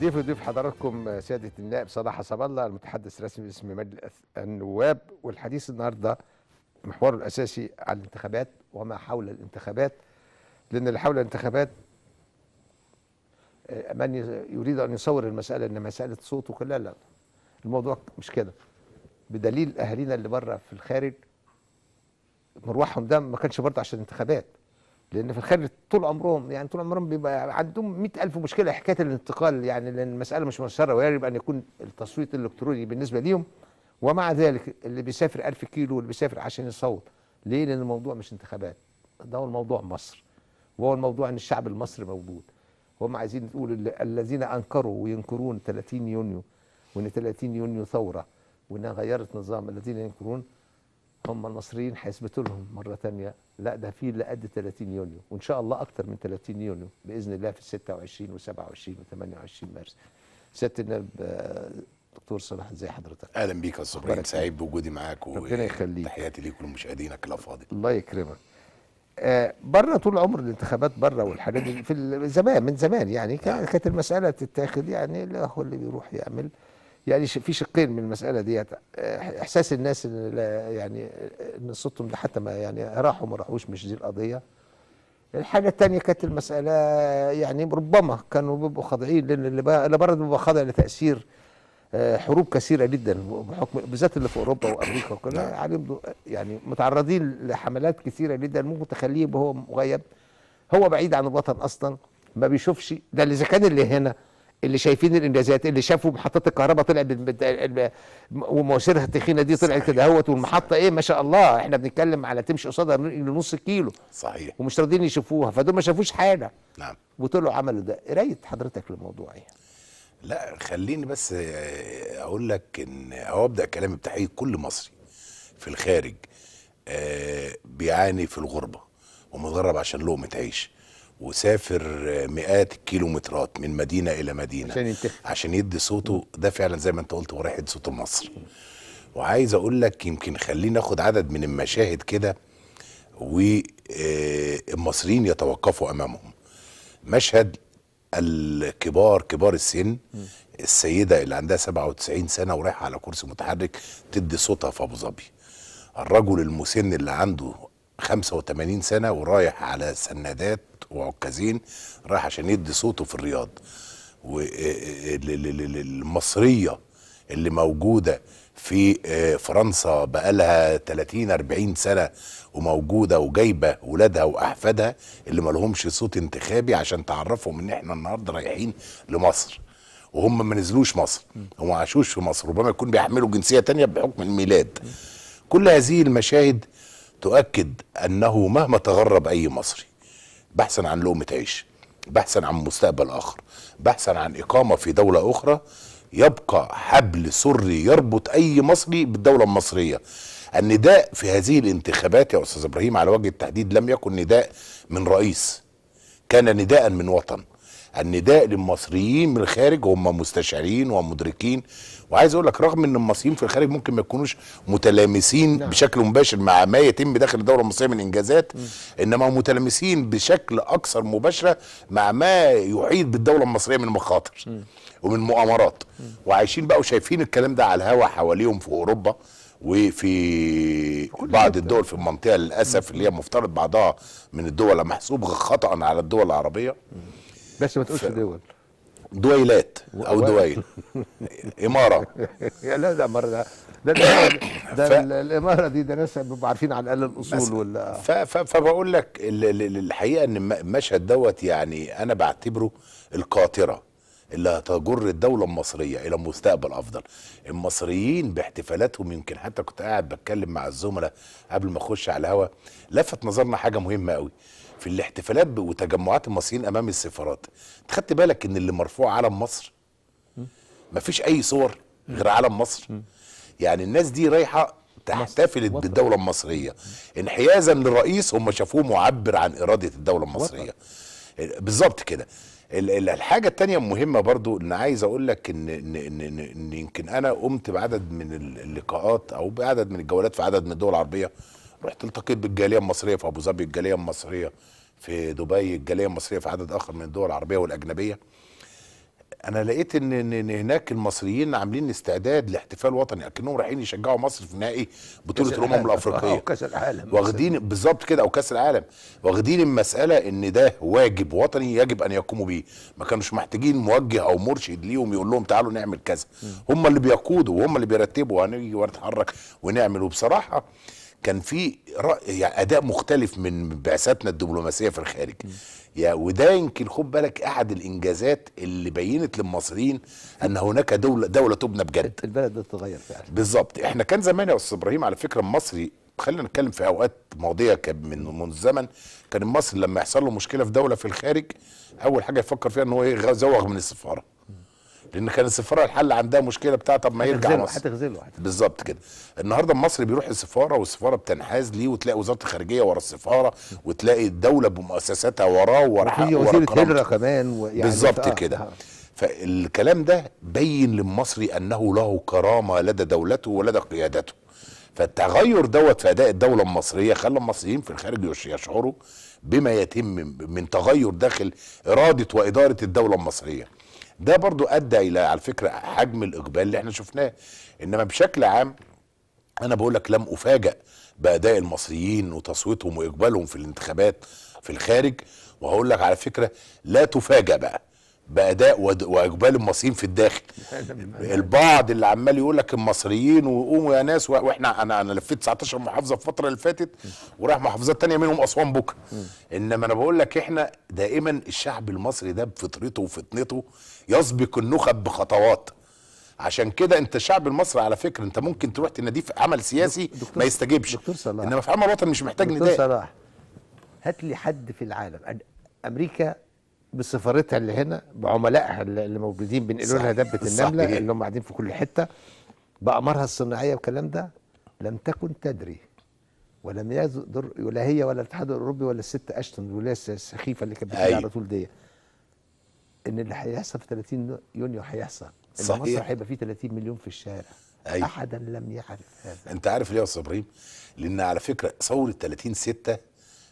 ضيف ضيف حضراتكم سيادة النائب صلاح حسب الله المتحدث الرسمي باسم مجلس النواب والحديث النهاردة محوره الأساسي عن الانتخابات وما حول الانتخابات لأن اللي حول الانتخابات آه، من يريد أن يصور المسألة أن مسألة صوت وكلها لا الموضوع مش كده بدليل أهالينا اللي بره في الخارج مروحهم ده ما كانش برضه عشان الانتخابات لان في الخارج طول عمرهم يعني طول عمرهم بيبقى عندهم مئة ألف مشكله حكايه الانتقال يعني لان المساله مش مسره ويجب ان يكون التصويت الالكتروني بالنسبه ليهم ومع ذلك اللي بيسافر ألف كيلو واللي بيسافر عشان يصوت ليه لان الموضوع مش انتخابات ده هو الموضوع مصر وهو الموضوع ان الشعب المصري موجود هم عايزين نقول الذين انكروا وينكرون 30 يونيو وان 30 يونيو ثوره وانها غيرت نظام الذين ينكرون هم المصريين هيثبتوا لهم مره ثانيه لا ده في لقد 30 يونيو وان شاء الله اكثر من 30 يونيو باذن الله في 26 و27 و28 مارس سياده النائب آه، دكتور صلاح ازي حضرتك اهلا بيك يا صبرين سعيد بوجودي معاك ربنا يخليك تحياتي ليك ولمشاهدينك الافاضل الله يكرمك آه بره طول عمر الانتخابات بره والحاجات دي في زمان من زمان يعني نعم. كانت المساله تتاخد يعني اللي هو اللي بيروح يعمل يعني في شقين من المساله ديت آه، احساس الناس يعني ان صوتهم ده حتى ما يعني راحوا ما راحوش مش دي القضيه الحاجة الثانيه كانت المسألة يعني ربما كانوا بيبقوا خاضعين لأن اللي برضه بيبقى خاضع لتأثير آه، حروب كثيرة جدا بحكم بالذات اللي في أوروبا وأمريكا وكده نعم. يعني متعرضين لحملات كثيرة جدا ممكن تخليه وهو مغيب هو بعيد عن الوطن أصلا ما بيشوفش ده اللي إذا كان اللي هنا اللي شايفين الانجازات اللي شافوا محطات الكهرباء طلعت ومواسيرها التخينه دي طلعت كده اهوت والمحطه ايه ما شاء الله احنا بنتكلم على تمشي قصادها نص كيلو صحيح ومش راضيين يشوفوها فدول ما شافوش حاجه نعم وطلعوا عملوا ده قرايه حضرتك للموضوع ايه؟ لا خليني بس اقول لك ان او ابدا كلامي بتحيه كل مصري في الخارج آه، بيعاني في الغربه ومتغرب عشان لقمه عيش وسافر مئات الكيلومترات من مدينه الى مدينه عشان ينتهي عشان يدي صوته ده فعلا زي ما انت قلت هو يدي صوته مصر وعايز اقول لك يمكن خلينا ناخد عدد من المشاهد كده والمصريين يتوقفوا امامهم مشهد الكبار كبار السن السيده اللي عندها 97 سنه ورايحه على كرسي متحرك تدي صوتها في ابو ظبي الرجل المسن اللي عنده 85 سنه ورايح على سندات وعكازين رايح عشان يدي صوته في الرياض والمصريه آه، آه، اللي موجوده في آه، فرنسا بقالها 30 40 سنه وموجوده وجايبه ولادها واحفادها اللي مالهمش صوت انتخابي عشان تعرفهم ان احنا النهارده رايحين لمصر وهم ما نزلوش مصر هم عاشوش في مصر ربما يكون بيحملوا جنسيه تانية بحكم الميلاد كل هذه المشاهد تؤكد انه مهما تغرب اي مصري بحثا عن لقمة عيش بحثا عن مستقبل آخر بحثا عن إقامة في دولة أخرى يبقى حبل سري يربط أي مصري بالدولة المصرية النداء في هذه الانتخابات يا أستاذ إبراهيم على وجه التحديد لم يكن نداء من رئيس كان نداء من وطن النداء للمصريين من الخارج هم مستشعرين ومدركين وعايز اقول لك رغم ان المصريين في الخارج ممكن ما يكونوش متلامسين نعم. بشكل مباشر مع ما يتم داخل الدوله المصريه من انجازات م. انما متلامسين بشكل اكثر مباشره مع ما يحيط بالدوله المصريه من مخاطر م. ومن مؤامرات م. وعايشين بقى وشايفين الكلام ده على الهوا حواليهم في اوروبا وفي بعض الدول في المنطقه للاسف اللي هي مفترض بعضها من الدول محسوب خطا على الدول العربيه م. بس ما تقولش دول دويلات او دويل اماره يا لا ده اماره ده ده, ده, ده ف... الاماره دي ده ناس بيبقوا عارفين على الاقل الاصول ولا ف... ف... فبقول لك الحقيقه ان المشهد دوت يعني انا بعتبره القاطره اللي هتجر الدوله المصريه الى مستقبل افضل المصريين باحتفالاتهم يمكن حتى كنت قاعد بتكلم مع الزملاء قبل ما اخش على الهوا لفت نظرنا حاجه مهمه قوي في الاحتفالات وتجمعات المصريين امام السفارات انت خدت بالك ان اللي مرفوع علم مصر مفيش اي صور غير علم مصر يعني الناس دي رايحه تحتفل بالدوله المصريه انحيازا للرئيس هم شافوه معبر عن اراده الدوله المصريه بالظبط كده الحاجة التانية المهمة برضو ان عايز اقول لك ان, إن, إن, إن يمكن انا قمت بعدد من اللقاءات او بعدد من الجولات في عدد من الدول العربية رحت التقيت بالجاليه المصريه في ابو ظبي الجاليه المصريه في دبي الجاليه المصريه في عدد اخر من الدول العربيه والاجنبيه انا لقيت ان ان هناك المصريين عاملين استعداد لاحتفال وطني اكنهم رايحين يشجعوا مصر في نهائي بطوله الامم الافريقيه او آه، كاس العالم واخدين بالظبط كده او كاس العالم واخدين المساله ان ده واجب وطني يجب ان يقوموا بيه ما كانوش محتاجين موجه او مرشد ليهم يقول لهم تعالوا نعمل كذا هم اللي بيقودوا وهم اللي بيرتبوا وهنيجي ونتحرك ونعمل وبصراحه كان في يعني اداء مختلف من بعثاتنا الدبلوماسيه في الخارج يا وده يمكن خد بالك احد الانجازات اللي بينت للمصريين ان هناك دوله دوله تبنى بجد البلد ده اتغير فعلا بالظبط احنا كان زمان يا استاذ ابراهيم على فكره المصري خلينا نتكلم في اوقات ماضيه من منذ زمن كان المصري لما يحصل له مشكله في دوله في الخارج اول حاجه يفكر فيها ان هو يزوغ إيه، من السفاره لان كان السفاره الحل عندها مشكله بتاع طب ما يرجع مصر هتغزله بالظبط كده النهارده المصري بيروح السفاره والسفاره بتنحاز ليه وتلاقي وزاره الخارجيه ورا السفاره وتلاقي الدوله بمؤسساتها وراه ورا وفي وزيره هجره كمان يعني بالظبط كده فالكلام ده بين للمصري انه له كرامه لدى دولته ولدى قيادته فالتغير دوت في اداء الدوله المصريه خلى المصريين في الخارج يشعروا بما يتم من تغير داخل اراده واداره الدوله المصريه ده برضو ادى الى على فكره حجم الاقبال اللي احنا شفناه انما بشكل عام انا بقول لك لم افاجئ باداء المصريين وتصويتهم واقبالهم في الانتخابات في الخارج وهقول لك على فكره لا تفاجأ بقى باداء واقبال المصريين في الداخل البعض اللي عمال يقول لك المصريين وقوموا يا ناس واحنا انا انا لفيت 19 محافظه في الفتره اللي فاتت ورايح محافظات تانية منهم اسوان بكره انما انا بقول لك احنا دائما الشعب المصري ده بفطرته وفطنته يسبق النخب بخطوات عشان كده انت الشعب المصري على فكره انت ممكن تروح تناديه في عمل سياسي ما يستجيبش دكتور صلاح انما في عمل وطني مش محتاج نداء دكتور صلاح هات لي حد في العالم امريكا بسفارتها اللي هنا بعملائها اللي موجودين بينقلوا لها دبه النمله صحيح. اللي هم قاعدين في كل حته باقمارها الصناعيه والكلام ده لم تكن تدري ولم يدر ولا هي ولا الاتحاد الاوروبي ولا الست اشتون ولا السخيفه اللي كانت بتيجي على أيوة. طول دي ان اللي هيحصل في 30 يونيو هيحصل ان مصر هيبقى فيه 30 مليون في الشارع أيوة. احدا لم يعرف هذا انت عارف ليه يا استاذ ابراهيم لان على فكره ثوره 30 6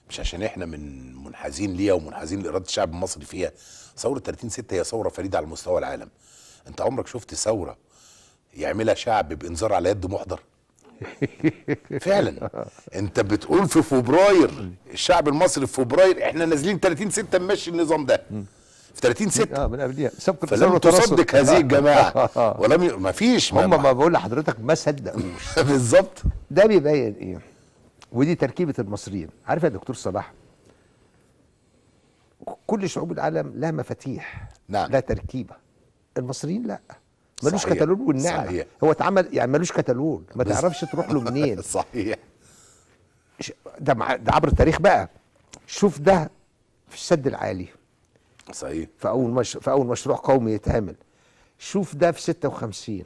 مش عشان احنا من منحازين ليها ومنحازين لاراده الشعب المصري فيها ثوره 30 6 هي ثوره فريده على مستوى العالم انت عمرك شفت ثوره يعملها شعب بانذار على يد محضر فعلا انت بتقول في فبراير الشعب المصري في فبراير احنا نازلين 30 6 نمشي النظام ده في 30 6 اه من قبليها فلم تصدق هذه الجماعه ولم ي... ما فيش هم ما بقول لحضرتك ما صدقوش بالظبط ده بيبين ايه ودي تركيبه المصريين عارف يا دكتور صلاح كل شعوب العالم لها مفاتيح نعم لها تركيبه المصريين لا ملوش كتالوج والنعمه صحيح. هو اتعمل يعني ملوش كتالوج ما تعرفش تروح له منين صحيح ده مع ده عبر التاريخ بقى شوف ده في السد العالي صحيح في اول مش... في اول مشروع قومي يتعمل شوف ده في 56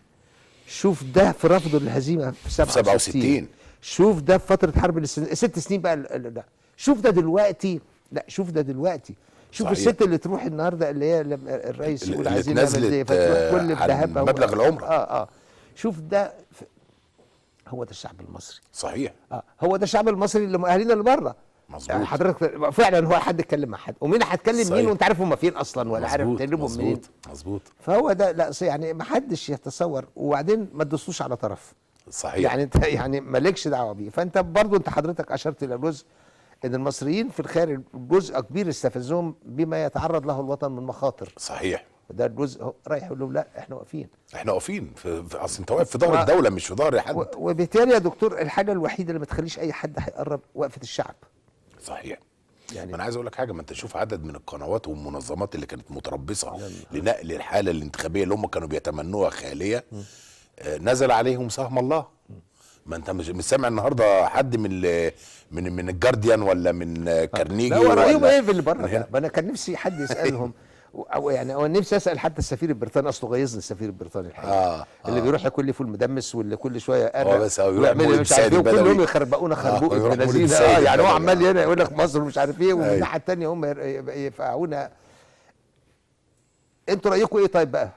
شوف ده في رفضه للهزيمه في 67 67 شوف ده في فتره حرب الست ست سنين بقى ده شوف ده دلوقتي لا شوف ده دلوقتي شوف صحيح. الست اللي تروح النهارده اللي هي الرئيس يقول عايزين نعمل كل بذهبها مبلغ العمره اه اه شوف ده هو ده الشعب المصري صحيح اه هو ده الشعب المصري اللي اهالينا اللي بره مظبوط يعني حضرتك فعلا هو حد اتكلم مع حد ومين هتكلم مين وانت عارف هم فين اصلا ولا عارف تكلمهم منين مظبوط مظبوط فهو ده لا يعني ما حدش يتصور وبعدين ما تدوسوش على طرف صحيح يعني انت يعني مالكش دعوه بيه فانت برضه انت حضرتك اشرت الى جزء ان المصريين في الخارج جزء كبير استفزهم بما يتعرض له الوطن من مخاطر صحيح ده الجزء رايح يقول لهم لا احنا واقفين احنا واقفين اصل انت واقف في ظهر الدوله مش في ظهر حد وبالتالي يا دكتور الحاجه الوحيده اللي ما تخليش اي حد هيقرب وقفه الشعب صحيح يعني ما انا عايز اقول لك حاجه ما انت شوف عدد من القنوات والمنظمات اللي كانت متربصه لنقل الحاله الانتخابيه اللي هم كانوا بيتمنوها خاليه م. نزل عليهم سهم الله ما انت مش سامع النهارده حد من من من الجارديان ولا من كارنيجي لا ورايهم ايه في اللي بره ما انا كان نفسي حد يسالهم او يعني او نفسي اسال حتى السفير البريطاني اصله غيظني السفير البريطاني الحقيقه آه اللي آه بيروح لي فول مدمس واللي كل شويه اه بس هو يروح مش عارف ايه وكلهم يخربقونا خربوق آه اه يعني هو عمال هنا يقول لك مصر ومش عارف ايه والناحيه أيوه. الثانيه هم يفقعونا انتوا رايكم ايه طيب بقى؟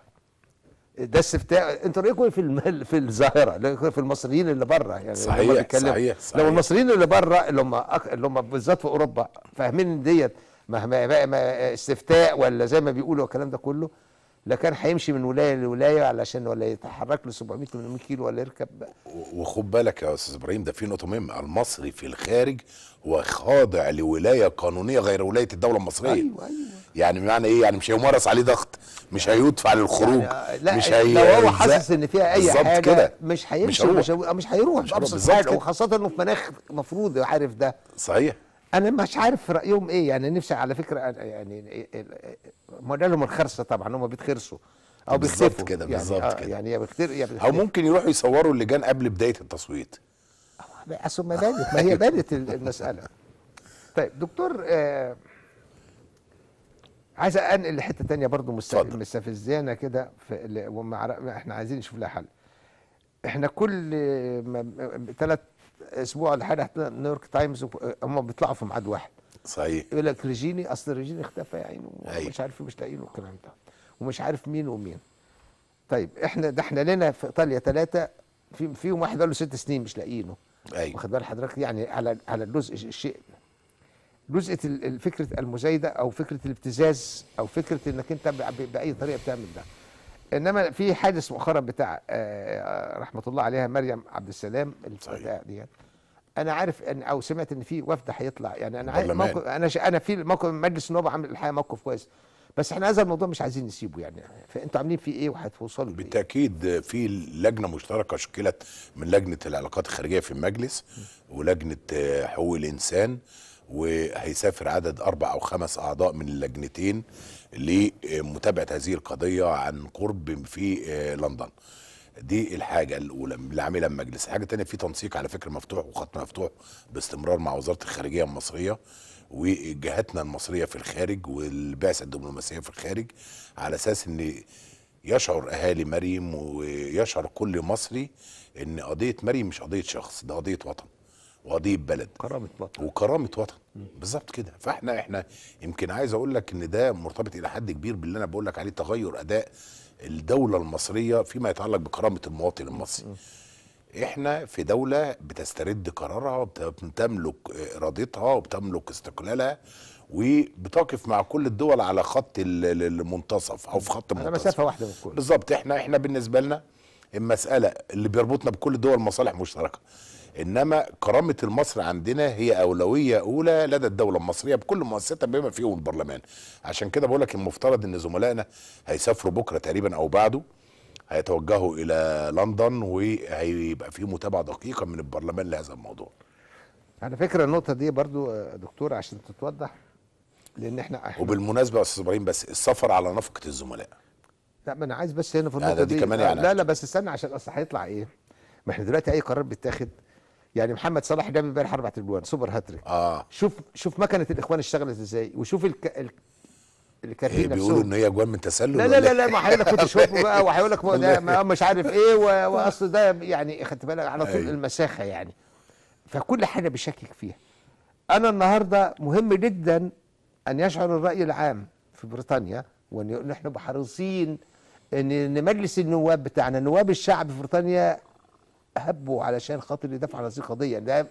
ده استفتاء انتوا رايكم إيه في الم... في الظاهره في المصريين اللي بره يعني صحيح صحيح, صحيح لو المصريين اللي بره اللي هم أك... اللي هم بالذات في اوروبا فاهمين ديت مهما بقى ما استفتاء ولا زي ما بيقولوا الكلام ده كله لكان هيمشي من ولايه لولايه علشان ولا يتحرك له 700 800 كيلو ولا يركب بقى. وخد بالك يا استاذ ابراهيم ده في نقطه مهمه المصري في الخارج وخاضع لولايه قانونيه غير ولايه الدوله المصريه أيوة أيوة. يعني بمعنى ايه يعني مش هيمارس عليه ضغط مش يعني هيدفع للخروج يعني آه، لا مش هي لو هو حاسس ان فيها اي حاجه كده. مش هيمشي مش هيروح مش هيروح مش حاجه وخاصه انه في مناخ المفروض عارف ده صحيح انا مش عارف رايهم ايه يعني نفسي على فكره يعني ما لهم الخرسه طبعا هم بيتخرسوا او بالظبط كده يعني، بالظبط يعني كده يعني يا بيختر يا او ممكن يروحوا يصوروا اللجان قبل بدايه التصويت اصل بانت ما هي بانت المساله طيب دكتور آه عايز انقل لحته برضه برضو مستفزانا كده وما احنا عايزين نشوف لها حل احنا كل ثلاث اسبوع ولا حاجه نيويورك تايمز هم بيطلعوا في ميعاد واحد صحيح يقول لك ريجيني اصل ريجيني اختفى يا يعني، أيوة. عينه مش عارف مش لاقيينه والكلام ده ومش عارف مين ومين طيب احنا ده احنا لنا في ايطاليا ثلاثه في فيهم واحد قال له ست سنين مش لاقيينه ايوه واخد بال حضرتك يعني على على الجزء الشيء جزء فكره المزايده او فكره الابتزاز او فكره انك انت باي طريقه بتعمل ده انما في حادث مؤخرا بتاع آه، آه، رحمه الله عليها مريم عبد السلام صحيح دي انا عارف ان او سمعت ان في وفد هيطلع يعني انا عارف انا انا في موقف مجلس النواب عامل الحقيقه موقف كويس بس احنا هذا الموضوع مش عايزين نسيبه يعني فانتوا عاملين فيه ايه وهتوصلوا بالتاكيد في لجنه مشتركه شكلت من لجنه العلاقات الخارجيه في المجلس ولجنه حقوق الانسان وهيسافر عدد اربع او خمس اعضاء من اللجنتين لمتابعه هذه القضيه عن قرب في آه، لندن دي الحاجة الأولى اللي عاملها المجلس، الحاجة الثانية في تنسيق على فكرة مفتوح وخط مفتوح باستمرار مع وزارة الخارجية المصرية وجهاتنا المصريه في الخارج والبعثه الدبلوماسيه في الخارج على اساس ان يشعر اهالي مريم ويشعر كل مصري ان قضيه مريم مش قضيه شخص ده قضيه وطن وقضيه بلد كرامه وطن وكرامه وطن بالظبط كده فاحنا احنا يمكن عايز اقول لك ان ده مرتبط الى حد كبير باللي انا بقول لك عليه تغير اداء الدوله المصريه فيما يتعلق بكرامه المواطن المصري احنا في دولة بتسترد قرارها وبتملك ارادتها وبتملك استقلالها وبتقف مع كل الدول على خط المنتصف او في خط المنتصف مسافه واحده بالظبط احنا احنا بالنسبه لنا المساله اللي بيربطنا بكل الدول مصالح مشتركه انما كرامه المصر عندنا هي اولويه اولى لدى الدوله المصريه بكل مؤسساتها بما فيهم البرلمان عشان كده بقول لك المفترض ان زملائنا هيسافروا بكره تقريبا او بعده هيتوجهوا الى لندن وهيبقى في متابعه دقيقه من البرلمان لهذا الموضوع على فكره النقطه دي برضو آه، دكتور عشان تتوضح لان احنا, احنا وبالمناسبه يا استاذ ابراهيم بس السفر على نفقه الزملاء لا ما انا عايز بس هنا في النقطه دي, دي كمان آه، يعني لا لا بس استنى عشان اصل هيطلع ايه ما احنا دلوقتي اي قرار بيتاخد يعني محمد صلاح جاب امبارح اربع تجوان سوبر هاتريك اه شوف شوف مكنه الاخوان اشتغلت ازاي وشوف الك... الكارتين إيه، بيقولوا ان هي اجوان من تسلل لا لا لا, لا ما حضرتك كنت تشوفه بقى وهيقول لك ده مش عارف ايه واصل ده يعني خدت بالك على طول أيوه. المساخه يعني فكل حاجه بشكك فيها انا النهارده مهم جدا ان يشعر الراي العام في بريطانيا وان احنا حريصين ان مجلس النواب بتاعنا نواب الشعب في بريطانيا هبوا علشان خاطر يدافعوا عن هذه القضيه ده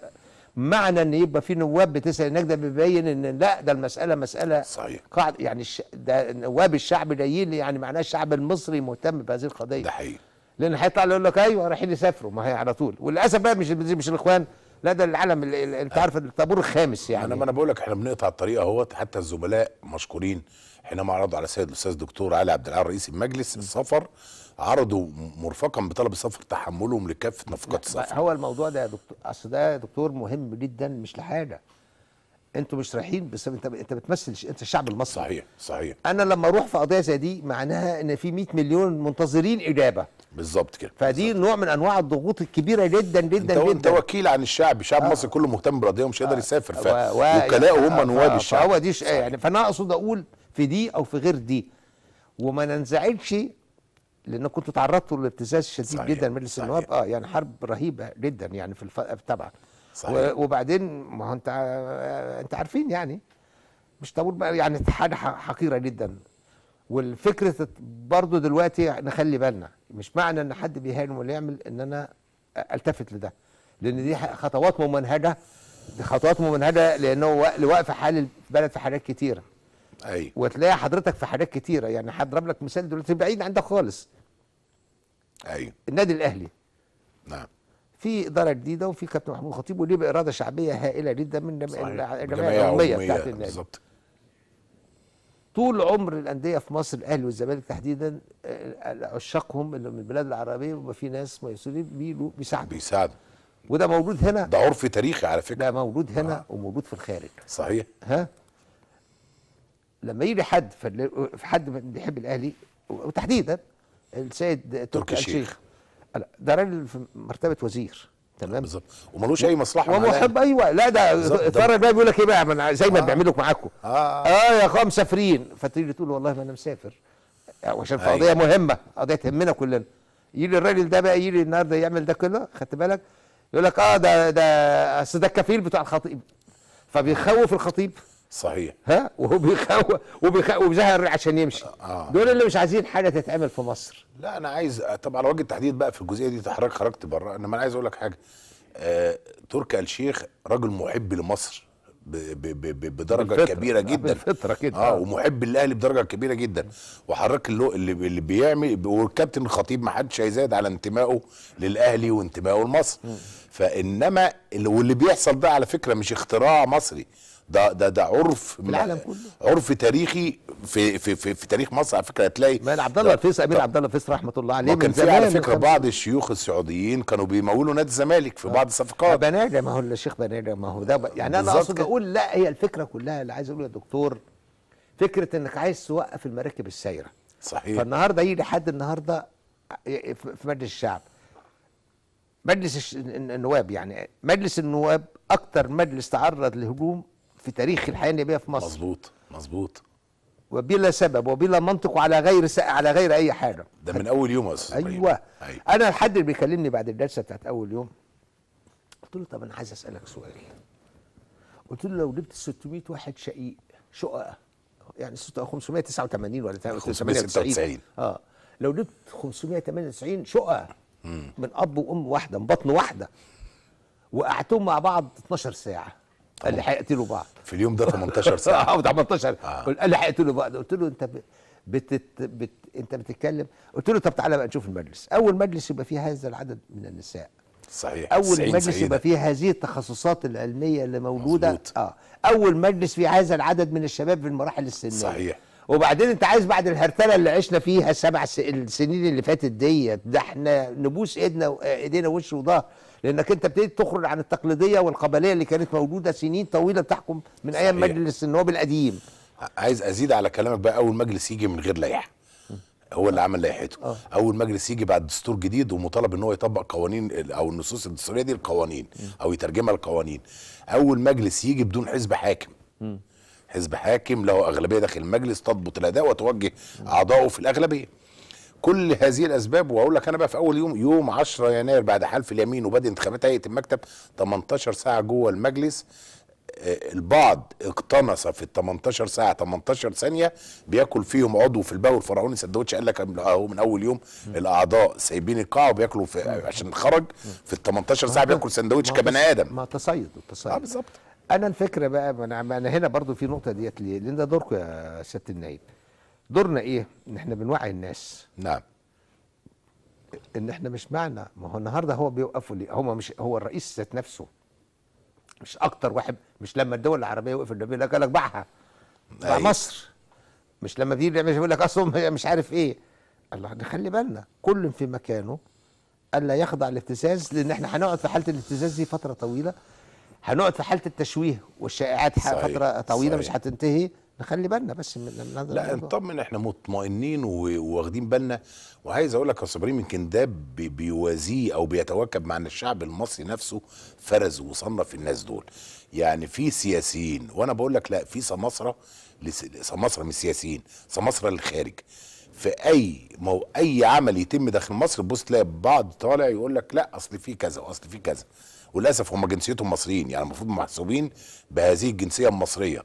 معنى ان يبقى في نواب بتسال هناك ده بيبين ان لا ده المساله مساله صحيح قاعد يعني الش... ده نواب الشعب جايين يعني معناه الشعب المصري مهتم بهذه القضيه ده حقيقي لان هيطلع يقول لك ايوه رايحين يسافروا ما هي على طول وللاسف بقى مش مش الاخوان لا ده العلم انت عارف الطابور الخامس يعني انا ما انا بقول لك احنا بنقطع الطريق اهوت حتى الزملاء مشكورين حينما عرضوا على السيد الاستاذ دكتور علي عبد العال رئيس المجلس السفر عرضوا مرفقا بطلب السفر تحملهم لكافه نفقات السفر هو الموضوع ده يا دكتور اصل ده يا دكتور مهم جدا مش لحاجه انتوا مش رايحين بس انت انت بتمثل انت الشعب المصري صحيح صحيح انا لما اروح في قضيه زي دي معناها ان في 100 مليون منتظرين اجابه بالظبط كده فدي بالزبط. نوع من انواع الضغوط الكبيره جدا جدا انت جدا انت وكيل عن الشعب شعب آه. مصر كله مهتم بقضيه ومش قادر آه. يسافر ف وكلاءه يعني هم نواب الشعب فهو دي يعني فانا اقصد اقول في دي او في غير دي وما ننزعجش لان كنت تعرضت لابتزاز شديد صحيح. جدا مجلس النواب اه يعني حرب رهيبه جدا يعني في الف... طبعا صحيح. وبعدين ما هو انت انت عارفين يعني مش طابور يعني حاجه حقيره جدا والفكره برضه دلوقتي نخلي بالنا مش معنى ان حد بيهاجم ولا يعمل ان انا التفت لده لان دي خطوات ممنهجه دي خطوات ممنهجه لانه لوقف حال البلد في حاجات كتيره ايوه وتلاقي حضرتك في حاجات كتيره يعني هضرب لك مثال دلوقتي بعيد عندك خالص ايوه النادي الاهلي نعم في اداره جديده وفي كابتن محمود الخطيب وليه باراده شعبيه هائله جدا من الجمعيه العموميه بتاعت النادي بالظبط طول عمر الانديه في مصر الاهلي والزمالك تحديدا آه، آه، عشاقهم اللي من البلاد العربيه وما في ناس ميسورين بيلو بيساعدوا بيساعدوا وده موجود هنا ده عرف تاريخي على فكره ده موجود هنا آه. وموجود في الخارج صحيح ها لما يجي حد في حد بيحب الاهلي وتحديدا السيد تركي الشيخ لا ده راجل في مرتبه وزير تمام بالظبط وملوش اي مصلحه ومحب ايوه لا ده اتفرج بقى بيقول لك ايه بقى زي ما آه. بيعملوا معاكم آه. اه يا اخوان مسافرين فتيجي تقول والله ما انا مسافر آه، عشان في أيوة. قضيه مهمه قضيه تهمنا كلنا يجي الراجل ده بقى يجي النهارده يعمل ده كله خدت بالك يقول لك اه ده ده اصل ده الكفيل بتاع الخطيب فبيخوف الخطيب صحيح ها وبيخو وبيخ... وبيزهر عشان يمشي آه. دول اللي مش عايزين حاجه تتعمل في مصر لا انا عايز طب على وجه التحديد بقى في الجزئيه دي حضرتك خرجت بره انما انا عايز اقول لك حاجه آه تركي آل شيخ راجل محب لمصر ب... ب... ب... بدرجه بالفترة. كبيره آه، جدا بالفترة كده اه ومحب للاهلي بدرجه كبيره جدا وحضرتك اللي اللي بيعمل والكابتن الخطيب ما حدش هيزايد على انتمائه للاهلي وانتمائه لمصر فانما اللي واللي بيحصل ده على فكره مش اختراع مصري ده ده ده عرف العالم كله عرف تاريخي في في في, في تاريخ مصر على فكره هتلاقي ما عبد الله الفيس امير عبد الله الفيس رحمه الله عليه كان في على فكره بعض الشيوخ السعوديين كانوا بيمولوا نادي الزمالك في آه. بعض الصفقات بنادر ما هو الشيخ بنادر ما هو ده يعني انا اقصد اقول لا هي الفكره كلها اللي عايز اقوله يا دكتور فكره انك عايز توقف المراكب السايره صحيح فالنهارده يجي لحد النهارده في مجلس الشعب مجلس النواب يعني مجلس النواب اكتر مجلس تعرض لهجوم في تاريخ الحياه النبويه في مصر مظبوط مظبوط وبلا سبب وبلا منطق وعلى غير س... على غير اي حاجه ده من اول يوم يا استاذ أيوة. ايوه انا الحد اللي بيكلمني بعد الجلسه بتاعت اول يوم قلت له طب انا عايز اسالك سؤال قلت له لو جبت 600 واحد شقيق شقق يعني 589 ولا 598 اه لو جبت 598 شقق من اب وام واحده من بطن واحده وقعتهم مع بعض 12 ساعه قال لي هيقتلوا بعض في اليوم ده 18 ساعه اه 18 آه. قال لي هيقتلوا بعض قلت له انت ب... بتت... بت... انت بتتكلم قلت له طب تعالى بقى نشوف المجلس اول مجلس يبقى فيه هذا العدد من النساء صحيح اول مجلس يبقى فيه هذه التخصصات العلميه اللي موجوده مزبوط. اه اول مجلس فيه هذا العدد من الشباب في المراحل السنيه صحيح وبعدين انت عايز بعد الهرتله اللي عشنا فيها السبع س... السنين اللي فاتت ديت ده احنا نبوس ايدنا ايدينا وش وظهر لانك انت ابتديت تخرج عن التقليديه والقبليه اللي كانت موجوده سنين طويله تحكم من ايام مجلس النواب القديم عايز ازيد على كلامك بقى اول مجلس يجي من غير لائحه هو اللي عمل لائحته آه. اول مجلس يجي بعد دستور جديد ومطالب ان هو يطبق قوانين او النصوص الدستوريه دي القوانين او يترجمها لقوانين اول مجلس يجي بدون حزب حاكم حزب حاكم له اغلبيه داخل المجلس تضبط الاداء وتوجه اعضائه في الاغلبيه كل هذه الاسباب واقول لك انا بقى في اول يوم يوم 10 يناير بعد حلف اليمين وبدء انتخابات هيئه المكتب 18 ساعه جوه المجلس آه، البعض اقتنص في ال 18 ساعه 18 ثانيه بياكل فيهم عضو في البول الفرعوني سندوتش قال لك اهو من اول يوم الاعضاء سايبين القاعه وبياكلوا في عشان خرج في ال 18 ساعه بياكل سندوتش كبني ادم ما تصيد التصيد اه بالظبط انا الفكره بقى انا هنا برضو في نقطه ديت ليه لان ده دوركم يا سياده النائب دورنا ايه ان احنا بنوعي الناس نعم ان احنا مش معنى ما هو النهارده هو بيوقفوا ليه هو مش هو الرئيس ذات نفسه مش اكتر واحد مش لما الدول العربيه وقفت بيقول لك قال لك باعها أيوة. باع مصر مش لما بيجي يقول لك اصلا مش عارف ايه الله نخلي بالنا كل في مكانه الا يخضع الابتزاز لان احنا هنقعد في حاله الابتزاز دي فتره طويله هنقعد في حاله التشويه والشائعات فتره طويله صحيح. مش هتنتهي نخلي بالنا بس من لا نطمن احنا مطمئنين وواخدين بالنا وعايز اقول لك يا صبري يمكن ده بيوازيه او بيتواكب مع ان الشعب المصري نفسه فرز وصنف الناس دول يعني في سياسيين وانا بقول لك لا في سماسره سماسره من السياسيين سماسره للخارج في اي مو اي عمل يتم داخل مصر تبص تلاقي بعض طالع يقول لك لا اصل في كذا واصل في كذا وللاسف هم جنسيتهم مصريين يعني المفروض محسوبين بهذه الجنسيه المصريه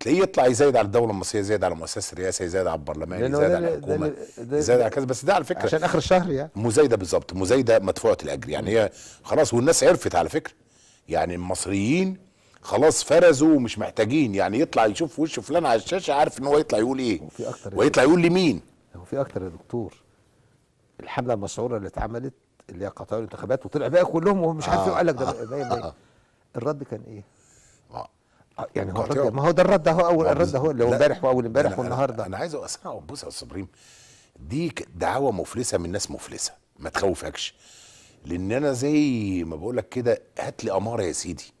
تلاقيه يطلع يزايد على الدوله المصريه يزايد على المؤسسه الرئاسيه يزايد على البرلمان يزايد على الحكومه يزايد على كذا بس ده على فكره عشان اخر الشهر يعني مزايده بالظبط مزايده مدفوعه الاجر يعني هي خلاص والناس عرفت على فكره يعني المصريين خلاص فرزوا ومش محتاجين يعني يطلع يشوف وش فلان على الشاشه عارف ان هو يطلع يقول ايه وفي اكتر ويطلع يقول لمين هو في اكتر يا دكتور الحمله المسعوره اللي اتعملت اللي هي قطاع الانتخابات وطلع بقى كلهم ومش عارف آه إيه، قال لك ده آه. آه الرد كان ايه؟ يعني هو ما هو ده الرد اهو اول الرد اهو اللي هو امبارح واول امبارح والنهارده انا عايز اسمع بص يا استاذ ابراهيم دي دعاوى مفلسه من ناس مفلسه ما تخوفكش لان انا زي ما بقول لك كده هات لي اماره يا سيدي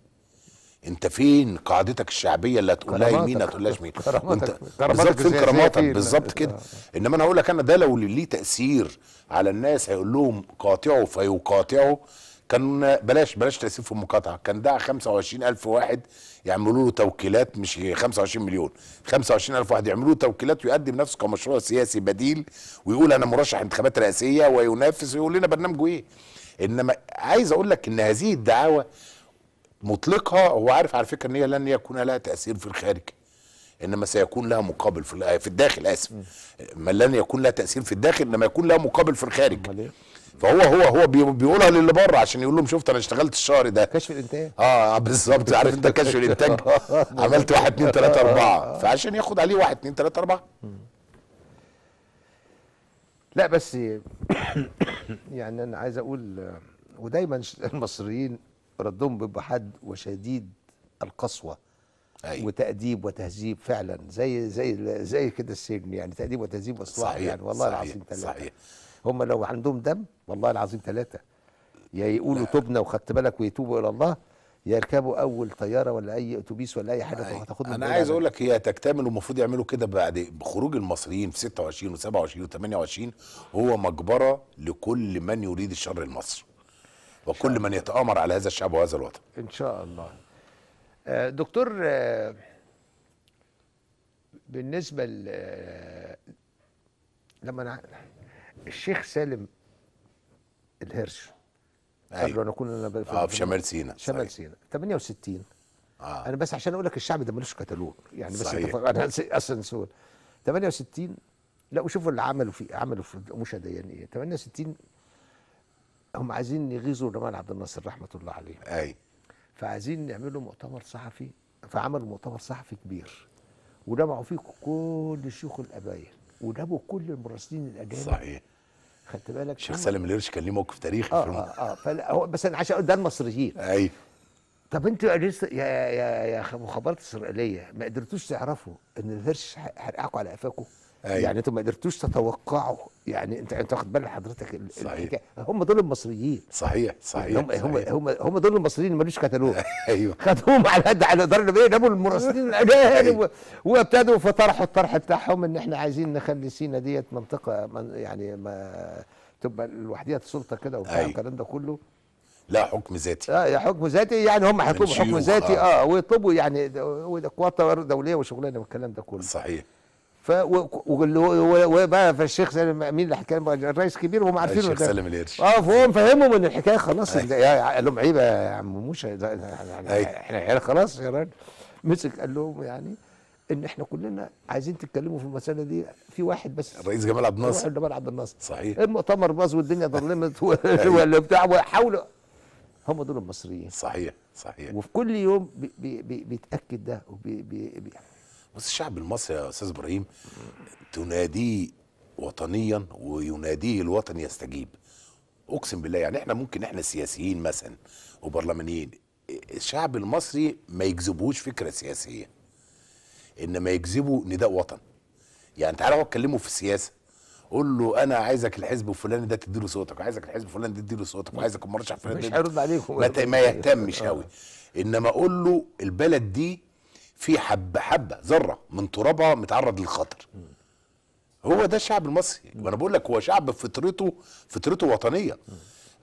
انت فين قاعدتك الشعبيه اللي هتقول لها يمين هتقول لها شمال انت بالظبط فين كراماتك بالظبط كده آه. انما انا اقول لك انا ده لو ليه تاثير على الناس هيقول لهم قاطعوا فيقاطعوا كان بلاش بلاش تاسيف في المقاطعه كان دعا 25000 واحد يعملوا له توكيلات مش 25 مليون 25000 واحد يعملوا له توكيلات ويقدم نفسه كمشروع سياسي بديل ويقول انا مرشح انتخابات رئاسيه وينافس ويقول لنا برنامجه ايه انما عايز اقول لك ان هذه الدعاوى مطلقها هو عارف على فكره ان هي لن يكون لها تاثير في الخارج انما سيكون لها مقابل في في الداخل اسف ما لن يكون لها تاثير في الداخل انما يكون لها مقابل في الخارج فهو هو هو بيقولها للي بره عشان يقول لهم شفت انا اشتغلت الشهر ده كشف الانتاج اه, آه، بالظبط عارف انت كشف الانتاج آه. عملت 1 2 3 4 فعشان ياخد عليه 1 2 3 4 لا بس يعني انا عايز اقول ودايما المصريين ردهم بيبقى حد وشديد القسوه أيوة. وتأديب وتهذيب فعلا زي زي زي كده السجن يعني تأديب وتهذيب مصلحه يعني والله العظيم ثلاثه صحيح هم لو عندهم دم والله العظيم ثلاثه يا يقولوا تبنا وخدت بالك ويتوبوا الى الله يركبوا اول طياره ولا اي اتوبيس ولا اي حاجه هتاخدهم انا عايز يعني. اقول لك هي تكتمل ومفروض يعملوا كده بعد خروج المصريين في 26 و27 و28 هو مجبره لكل من يريد الشر لمصر وكل من يتامر على هذا الشعب وهذا الوطن ان شاء الله آه، دكتور آه، بالنسبه آه، لما انا الشيخ سالم الهرش أيوة. قبل ان اكون انا في اه في شمال سيناء شمال سيناء 68 آه. انا بس عشان اقول لك الشعب ده ملوش كتالوج يعني بس صحيح. انا اصلا سؤال 68 لا وشوفوا اللي عملوا في عملوا في القموشه يعني ايه 68 هم عايزين يغيظوا جمال عبد الناصر رحمه الله عليه اي فعايزين يعملوا مؤتمر صحفي فعملوا مؤتمر صحفي كبير وجمعوا فيه كل شيوخ الابايه وجابوا كل المراسلين الاجانب صحيح خدت بالك شيخ سالم القرش كان ليه موقف تاريخي اه اه, آه فلا هو بس انا عشان ده المصريين ايوه طب انتوا يا يا يا مخابرات اسرائيليه ما قدرتوش تعرفوا ان الهرش حرقعكم على قفاكم أيوة. يعني انتوا ما قدرتوش تتوقعوا يعني انت انت واخد بال حضرتك صحيح هم دول المصريين صحيح صحيح هم صحيح. هم هم دول المصريين مالوش كتالوج ايوه خدوهم على قد على الاداره النيابيه جابوا المراسلين الاجانب أيوة. وابتدوا فطرحوا الطرح بتاعهم ان احنا عايزين نخلي سينا ديت منطقه من يعني ما تبقى لوحديها السلطه كده وبتاع أيوة. الكلام ده كله لا حكم ذاتي اه يا حكم ذاتي يعني هم هيطلبوا حكم ذاتي اه, ويطلبوا يعني اقوات دوليه وشغلانه والكلام ده كله صحيح ف وبقى فالشيخ سالم مين اللي حكى الرئيس كبير وهم عارفين الشيخ سالم القرش اه فهم مفهمهم ان الحكايه خلاص قال لهم عيب يا عم موسى احنا يعني خلاص يا راجل مسك قال لهم يعني ان احنا كلنا عايزين تتكلموا في المساله دي في واحد بس الرئيس جمال عبد الناصر جمال عبد الناصر صحيح المؤتمر إيه، باظ والدنيا ظلمت ولا بتاع وحاولوا هم دول المصريين صحيح صحيح وفي كل يوم بي بي بيتاكد ده وبي بي بي بس الشعب المصري يا استاذ ابراهيم تناديه وطنيا ويناديه الوطن يستجيب اقسم بالله يعني احنا ممكن احنا سياسيين مثلا وبرلمانيين الشعب المصري ما يجذبهوش فكره سياسيه انما يجذبه نداء وطن يعني تعالى اقعد اتكلمه في السياسه قول له انا عايزك الحزب الفلاني ده تديله صوتك وعايزك الحزب الفلاني ده تديله صوتك وعايزك المرشح الفلاني مش هيرد عليكم ما, ما يهتمش قوي انما اقول له البلد دي في حبه حبه ذره من ترابها متعرض للخطر هو ده الشعب المصري وانا بقول لك هو شعب فطرته فطرته وطنيه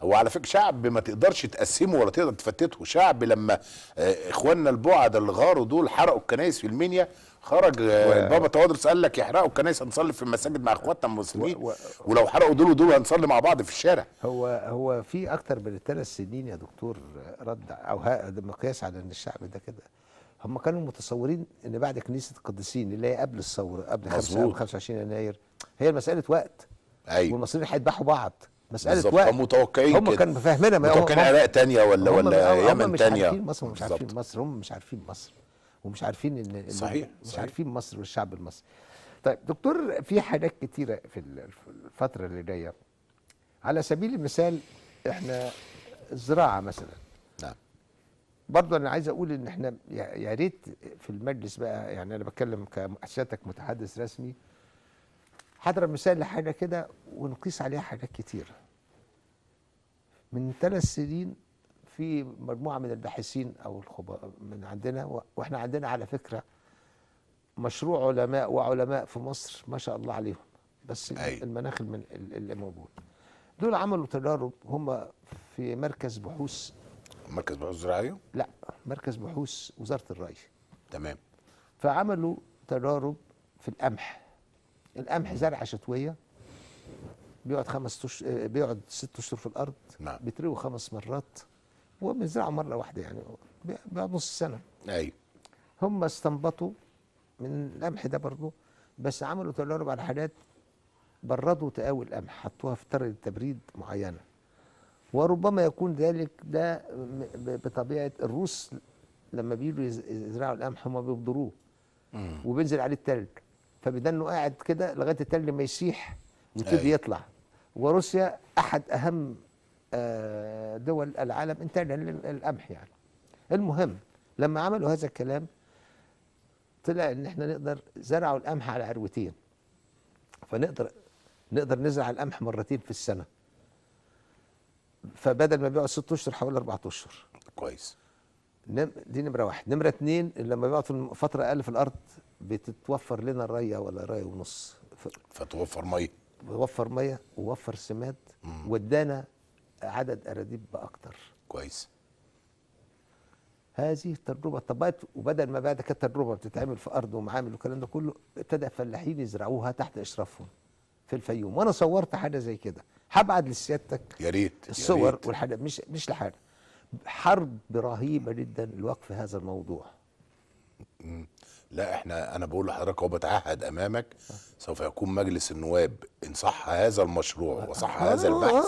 هو على فكره شعب ما تقدرش تقسمه ولا تقدر تفتته شعب لما آه، اخواننا البعد اللي غاروا دول حرقوا الكنائس في المنيا خرج البابا آه، توادرس قال لك يحرقوا الكنائس هنصلي في المساجد مع اخواتنا المسلمين و... و... ولو حرقوا دول ودول هنصلي مع بعض في الشارع هو هو في اكتر من ثلاث سنين يا دكتور رد او مقياس على ان الشعب ده كده هم كانوا متصورين ان بعد كنيسه القديسين اللي هي قبل الثوره قبل 25 يناير هي مساله وقت ايوه والمصريين هيذبحوا بعض مساله بالزبط. وقت هم متوقعين هم كانوا فاهمينها متوقعين عراق تانية ولا هم ولا يمن تانية هم مش عارفين مصر مش عارفين مصر هم مش عارفين مصر ومش عارفين ان صحيح مش صحيح. عارفين مصر والشعب المصري طيب دكتور في حاجات كتيره في الفتره اللي جايه على سبيل المثال احنا الزراعه مثلا برضو انا عايز اقول ان احنا يا ريت في المجلس بقى يعني انا بتكلم كسيادتك متحدث رسمي هضرب مثال لحاجه كده ونقيس عليها حاجات كتير من ثلاث سنين في مجموعه من الباحثين او الخبراء من عندنا واحنا عندنا على فكره مشروع علماء وعلماء في مصر ما شاء الله عليهم بس أي. المناخ اللي موجود دول عملوا تجارب هم في مركز بحوث مركز بحوث زراعيه؟ أيوه؟ لا مركز بحوث وزاره الري تمام فعملوا تجارب في القمح القمح زرعه شتويه بيقعد خمس تش... آه، بيقعد ست اشهر في الارض نعم بيتروي خمس مرات وبيزرعوا مره واحده يعني بيقعد نص سنه ايوه هم استنبطوا من القمح ده برضه بس عملوا تجارب على حاجات بردوا تقاوي القمح حطوها في طريقه تبريد معينه وربما يكون ذلك ده بطبيعه الروس لما بيجوا يزرعوا القمح هم بيبذروه وبينزل عليه التلج فبدنه قاعد كده لغايه التلج ما يسيح ويبتدي أيوة. يطلع وروسيا احد اهم آه، دول العالم انتاجا للقمح يعني المهم لما عملوا هذا الكلام طلع ان احنا نقدر زرعوا القمح على عروتين فنقدر نقدر نزرع القمح مرتين في السنه فبدل ما بيقعد ست اشهر حوالي اربع اشهر كويس دي نمره واحد نمره اثنين لما بيقعد في فتره اقل في الارض بتتوفر لنا رايه ولا رايه ونص فتوفر ميه وفر ميه ووفر سماد وادانا عدد اراديب باكتر كويس هذه التجربة طبقت وبدل ما بعد كانت تجربه بتتعمل في ارض ومعامل والكلام ده كله ابتدى الفلاحين يزرعوها تحت اشرافهم في الفيوم وانا صورت حاجه زي كده هبعد لسيادتك يا ريت الصور والحاجات والحاجه مش مش لحاجه حرب رهيبه جدا لوقف هذا الموضوع م. لا احنا انا بقول لحضرتك وبتعهد بتعهد امامك سوف يكون مجلس النواب ان صح هذا المشروع وصح آه. هذا البحث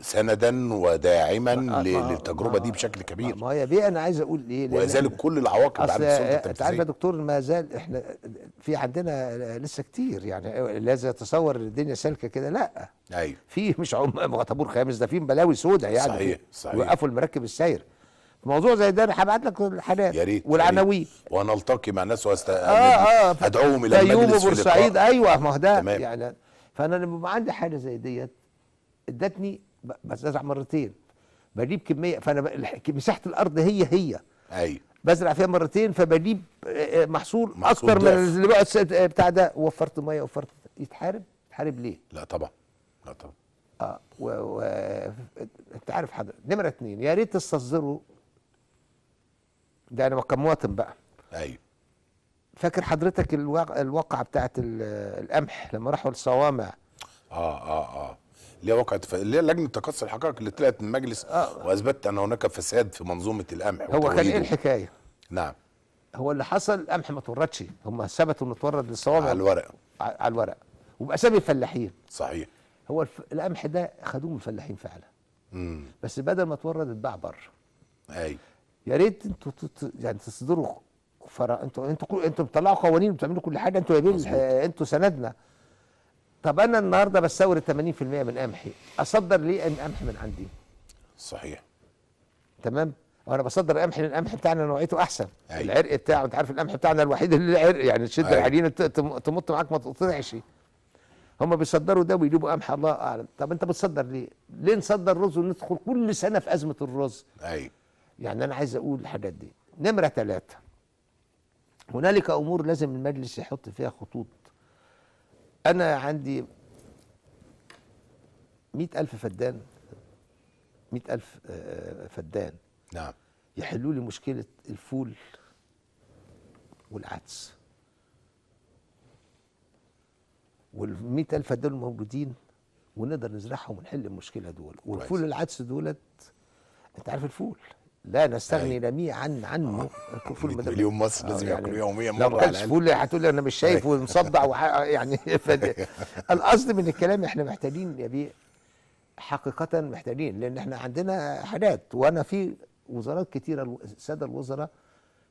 سندا وداعما للتجربه دي بشكل كبير ما هي دي انا عايز اقول ايه ويزال كل العواقب بعد السلطه التنفيذيه انت عارف يا دكتور ما زال احنا في عندنا لسه كتير يعني لازم يتصور الدنيا سالكه كده لا ايوه في مش طابور خامس ده في بلاوي سوداء يعني صحيح صحيح وقفوا المراكب السايره موضوع زي ده هبعت لك الحالات يا ريت والعناوين التقي مع ناس وأست... آه آه, آه، ادعوهم الى المجلس بورسعيد ايوه ما هو ده يعني فانا لما بيبقى عندي حاجه زي ديت ادتني بزرع مرتين بجيب كميه فانا مساحه الارض هي هي ايوه بزرع فيها مرتين فبجيب آه، آه، محصول, محصول اكتر من اللي بقى بتاع ده وفرت ميه وفرت يتحارب يتحارب ليه؟ لا طبعا لا طبعا اه و... و... انت عارف حضرتك نمره اثنين يا ريت تستصدروا ده يعني انا كمواطن بقى ايوه فاكر حضرتك الواقع الواقعه بتاعت القمح لما راحوا الصوامع اه اه اه اللي هي وقعت اللي هي لجنه تقصي الحقائق اللي طلعت من المجلس آه. واثبتت ان هناك فساد في منظومه القمح هو كان ايه الحكايه؟ نعم هو اللي حصل القمح ما توردش هم ثبتوا انه تورد للصوامع على الورق على الورق وباسامي الفلاحين صحيح هو الف... القمح ده خدوه من الفلاحين فعلا امم بس بدل ما تورد اتباع بره ايوه يا ريت انتوا يعني تصدروا فرق انتوا انتوا انتوا بتطلعوا قوانين وبتعملوا كل حاجه انتوا يا انتوا سندنا طب انا النهارده بستورد 80% من قمحي اصدر ليه قمح من عندي صحيح تمام وانا بصدر قمح لان القمح بتاعنا نوعيته احسن أيوة. العرق بتاعه انت عارف القمح بتاعنا الوحيد اللي له عرق يعني تشد أيوة. العجينه تمط معاك ما تقطعش هم بيصدروا ده ويجيبوا قمح الله اعلم طب انت بتصدر ليه؟ ليه نصدر رز وندخل كل سنه في ازمه الرز؟ ايوه يعني أنا عايز أقول الحاجات دي نمرة ثلاثة هنالك أمور لازم المجلس يحط فيها خطوط أنا عندي مئة ألف فدان مئة ألف آه، فدان نعم يحلوا لي مشكلة الفول والعدس والمئة ألف فدان موجودين ونقدر نزرعهم ونحل المشكلة دول والفول العدس دولت أنت عارف الفول لا نستغني جميعا طيب. عن عنه الفول آه. مليون مصر آه، لازم يعني ياكلوا يوميا مره لو اكلت فول هتقول انا مش شايف طيب. ومصدع يعني القصد من الكلام احنا محتاجين يا بيه حقيقه محتاجين لان احنا عندنا حالات وانا في وزارات كتيره الساده الوزراء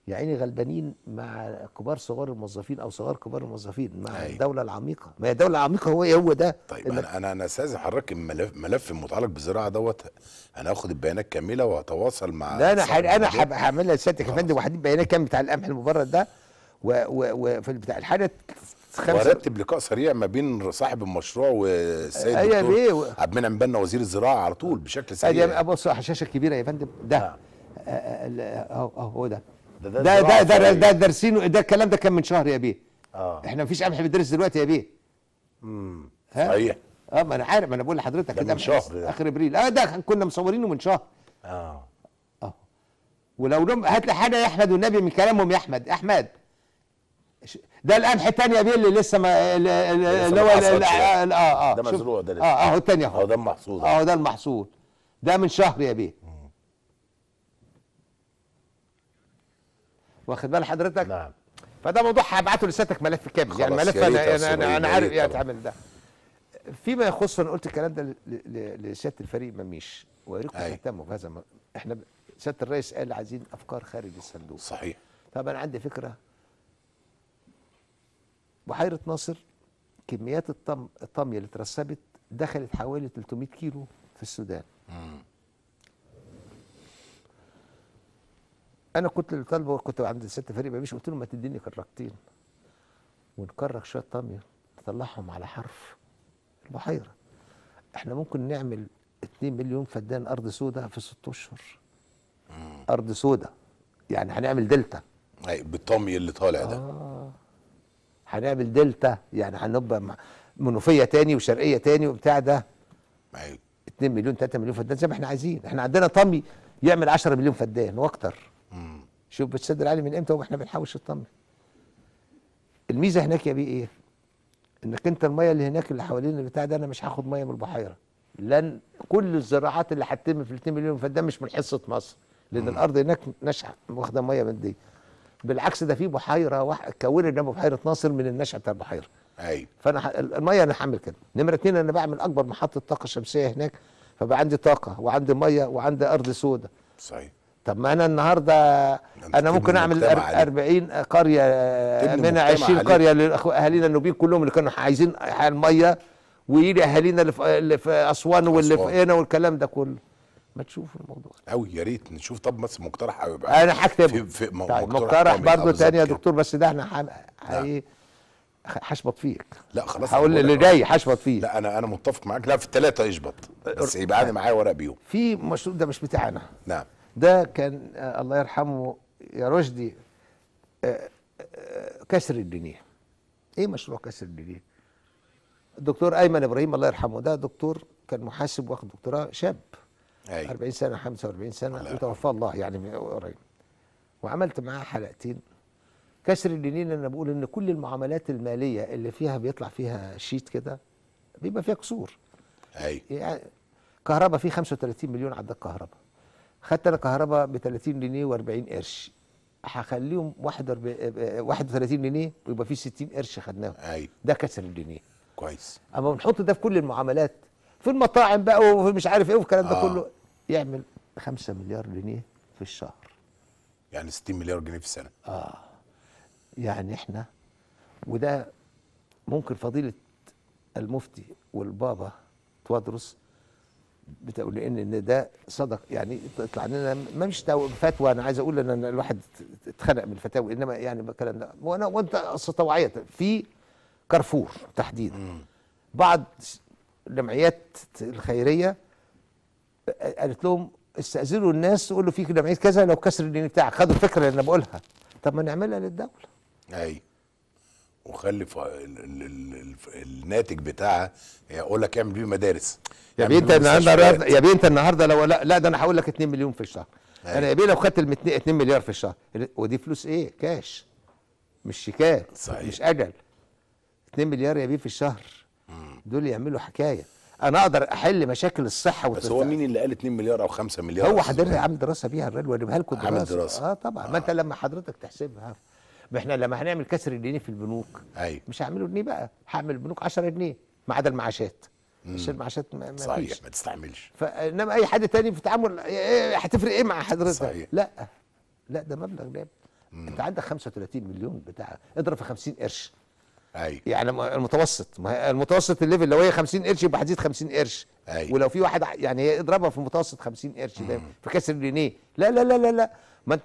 يا عيني غلبانين مع كبار صغار الموظفين او صغار كبار الموظفين مع أيوة. الدوله العميقه ما هي الدوله العميقه هو هو ده طيب انا انا انا استاذن حضرتك ملف ملف متعلق بالزراعه دوت هناخد البيانات كامله وهتواصل مع لا انا حل... انا هعملها لسيادتك يا فندم وهديك بيانات كامله بتاع القمح المبرد ده وفي بتاع الحاله ورتب لقاء سريع ما بين صاحب المشروع والسيد أيوة، أيه الدكتور عبد المنعم بنا وزير الزراعه على طول بشكل أيوة، سريع ابص على الشاشه الكبيره يا فندم ده نعم. اهو أه، أه، أه، اهو ده ده ده ده ده, ده, ده, دارسينه ده الكلام ده كان من شهر يا بيه اه احنا مفيش قمح بيدرس دلوقتي يا بيه امم صحيح اه ما انا عارف ما انا بقول لحضرتك ده من شهر ده. اخر ابريل اه ده كنا مصورينه من شهر اه اه ولو لم... هات لي حاجه يا احمد والنبي من كلامهم يا احمد احمد ده القمح الثاني يا بيه اللي لسه ما اللي هو يعني. اه اه ده مزروع ده لسه اه اهو آه، الثاني اهو ده المحصول اهو آه، ده المحصول ده من شهر يا بيه واخد بال حضرتك نعم فده موضوع هبعته لسيادتك ملف كامل يعني ملف انا انا انا, أنا عارف يعني تعمل ده فيما يخص انا قلت الكلام ده لسياده الفريق مميش وياريكم تهتموا بهذا احنا سياده الرئيس قال عايزين افكار خارج الصندوق صحيح طب انا عندي فكره بحيره ناصر كميات الطم الطميه اللي اترسبت دخلت حوالي 300 كيلو في السودان مم. انا كنت طالبه كنت عند الست فريق بمشي قلت له ما تديني كراكتين ونكرك شويه طمي نطلعهم على حرف البحيره احنا ممكن نعمل 2 مليون فدان ارض سوداء في 6 اشهر ارض سوداء يعني هنعمل دلتا اي بالطمي اللي طالع ده آه. هنعمل دلتا يعني هنبقى منوفيه تاني وشرقيه تاني وبتاع ده ايوه 2 مليون 3 مليون فدان زي ما احنا عايزين احنا عندنا طمي يعمل 10 مليون فدان واكتر شوف بتسد العالي من امتى واحنا بنحوش الطن الميزه هناك يا بيه ايه انك انت الميه اللي هناك اللي حوالين البتاع ده انا مش هاخد ميه من البحيره لان كل الزراعات اللي هتتم في ال 2 مليون فدان مش من حصه مصر لان الارض هناك نشعه واخده ميه من دي بالعكس ده في بحيره واحده كونت جنب بحيره ناصر من النشأ بتاع البحيره ايوه فانا الميه انا هعمل كده نمره اثنين انا بعمل اكبر محطه طاقه شمسيه هناك فبقى عندي طاقه وعندي ميه وعندي ارض سوداء صحيح طب ما انا النهارده انا ممكن اعمل 40 قريه آه، من 20 قريه لاهالينا النوبيين كلهم اللي كانوا عايزين الميه ويجي اهالينا اللي في, اسوان واللي في هنا والكلام ده كله ما تشوف الموضوع قوي يا ريت نشوف طب بس مقترح يبقى انا هكتب في, في طيب مقترح برضه تاني يا دكتور بس ده احنا ايه هشبط فيك لا خلاص هقول اللي جاي هشبط فيه لا انا انا متفق معاك لا في الثلاثه يشبط بس يبقى انا معايا ورق بيهم في مشروع ده مش بتاعنا نعم ده كان آه، الله يرحمه يا رشدي آه، آه، كسر الجنيه ايه مشروع كسر الجنيه الدكتور ايمن ابراهيم الله يرحمه ده دكتور كان محاسب واخد دكتوراه شاب أي. 40 سنه 45 سنه وتوفاه الله يعني قريب وعملت معاه حلقتين كسر الجنيه انا بقول ان كل المعاملات الماليه اللي فيها بيطلع فيها شيت كده بيبقى فيها كسور اي يعني كهرباء فيه 35 مليون عدد كهرباء خدت انا كهرباء ب 30 جنيه و40 قرش هخليهم 31 آه، جنيه ويبقى في 60 قرش خدناهم ايوه ده كسر الجنيه كويس اما بنحط ده في كل المعاملات في المطاعم بقى وفي مش عارف ايه والكلام ده آه. كله يعمل 5 مليار جنيه في الشهر يعني 60 مليار جنيه في السنه اه يعني احنا وده ممكن فضيله المفتي والبابا توادرس بتقول لان ان ده صدق يعني تطلع لنا ما مش فتوى انا عايز اقول ان الواحد اتخنق من الفتاوى انما يعني الكلام ده وانا وانت اصل في كارفور تحديدا بعض الجمعيات الخيريه قالت لهم استاذنوا الناس تقول له في جمعيه كذا لو كسر الدين بتاعك خدوا الفكره اللي انا بقولها طب ما نعملها للدوله ايوه وخلي الناتج بتاعها اقول لك اعمل بيه مدارس يا بيه انت النهارده يا بيه انت النهارده لو لا لا ده انا هقول لك 2 مليون في الشهر هاي. انا يا بيه لو خدت ال 2 مليار في الشهر ودي فلوس ايه كاش مش شيكات صحيح. مش اجل 2 مليار يا بيه في الشهر دول يعملوا حكايه انا اقدر احل مشاكل الصحه والتفاعل. بس هو مين اللي قال 2 مليار او 5 مليار هو حضرتك عامل دراسه بيها الراجل واديبها لكم دراسه عامل دراسه اه طبعا آه. ما انت آه. لما حضرتك تحسبها ما احنا لما هنعمل كسر جنيه في البنوك أيوة. مش هعمله جنيه بقى هعمل البنوك 10 جنيه ما عدا المعاشات مش المعاشات ما صحيح ما تستعملش فانما اي حد تاني في تعامل إيه، إيه، إيه، هتفرق ايه مع حضرتك صحيح. لا لا ده مبلغ جاب انت عندك 35 مليون بتاع اضرب في 50 قرش ايوه يعني المتوسط ما المتوسط الليفل لو هي 50 قرش يبقى هتزيد 50 قرش أيوة. ولو في واحد يعني هي اضربها في متوسط 50 قرش ده في كسر جنيه لا لا لا لا لا ما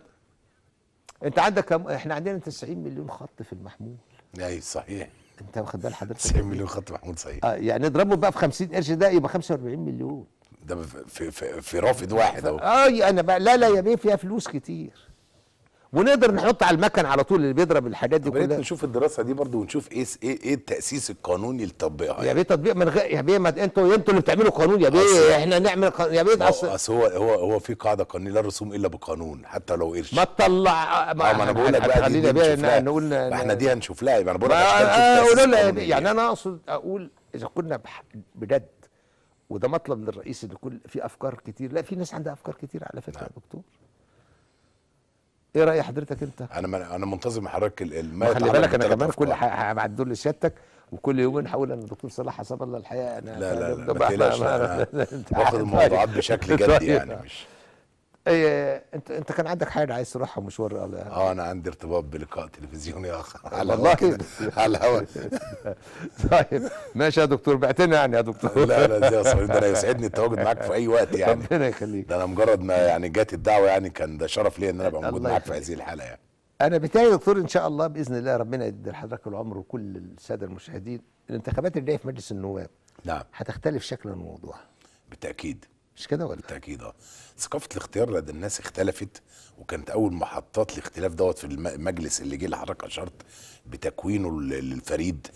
انت عندك كم... احنا عندنا 90 مليون خط في المحمول اي صحيح انت واخد بال حضرتك 90 مليون خط محمول صحيح اه يعني اضربهم بقى في 50 قرش ده يبقى 45 مليون ده في في, في رافد واحد اهو اه انا يعني بقى لا لا يا بيه فيها فلوس كتير ونقدر نحط على المكن على طول اللي بيضرب الحاجات دي كلها نشوف الدراسه دي برضو ونشوف ايه ايه, إيه التاسيس القانوني لتطبيقها يعني. يا بيه تطبيق من غير يا بيه ما انتوا انتوا اللي بتعملوا قانون يا بيه احنا نعمل قانون يا بيه اصل اصل هو هو هو في قاعده قانونيه لا رسوم الا بقانون حتى لو قرش ما تطلع ما, آه، ما انا بقول لك بقى دي, دي بقى احنا دي هنشوف لها يبقى انا بقول لك آه، يعني. يعني انا اقصد اقول اذا كنا بجد وده مطلب للرئيس ان كل في افكار كتير لا في ناس عندها افكار كتير على فكره يا نعم. دكتور ايه راي حضرتك انت انا من انا منتظم حضرتك الماء خلي بالك انا كمان كل هبعت دول لسيادتك وكل يومين هقول ان الدكتور صلاح حسب الله الحقيقه انا لا لا لا, لا لا, لا, لا, لا الموضوعات بشكل جدي يعني مش اي انت انت كان عندك حاجه عايز تروحها مشوار اه انا عندي ارتباط بلقاء تلفزيوني اخر على والله كده على الهواء طيب ماشي يا دكتور بعتنا يعني يا دكتور لا لا يا صديقي ده انا يسعدني التواجد معاك في اي وقت يعني ربنا يخليك ده انا مجرد ما يعني جات الدعوه يعني كان ده شرف ليا ان انا ابقى موجود معاك في هذه الحاله يعني انا بتاعي دكتور ان شاء الله باذن الله ربنا يدي لحضرتك العمر وكل الساده المشاهدين الانتخابات اللي جايه في مجلس النواب نعم هتختلف شكلا ووضوحا بالتاكيد مش كده ولا بالتاكيد اه ثقافه الاختيار لدى الناس اختلفت وكانت اول محطات الاختلاف دوت في المجلس اللي جه الحركه شرط بتكوينه الفريد